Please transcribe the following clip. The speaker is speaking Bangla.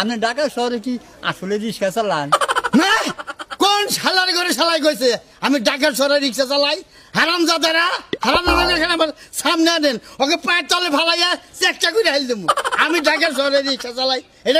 আমি ঢাকা শহরে কি আসলে রিক্সা চালান কোন সালার ঘরে সালাই গেছে আমি ঢাকা শহরে রিক্সা চালাই হারাম জাদারা হারাম আমার সামনে দেন ওকে পায়ের তলে ফালাইয়া চেকটা করে হাইল দেবো আমি ঢাকা শহরে রিক্সা চালাই এটা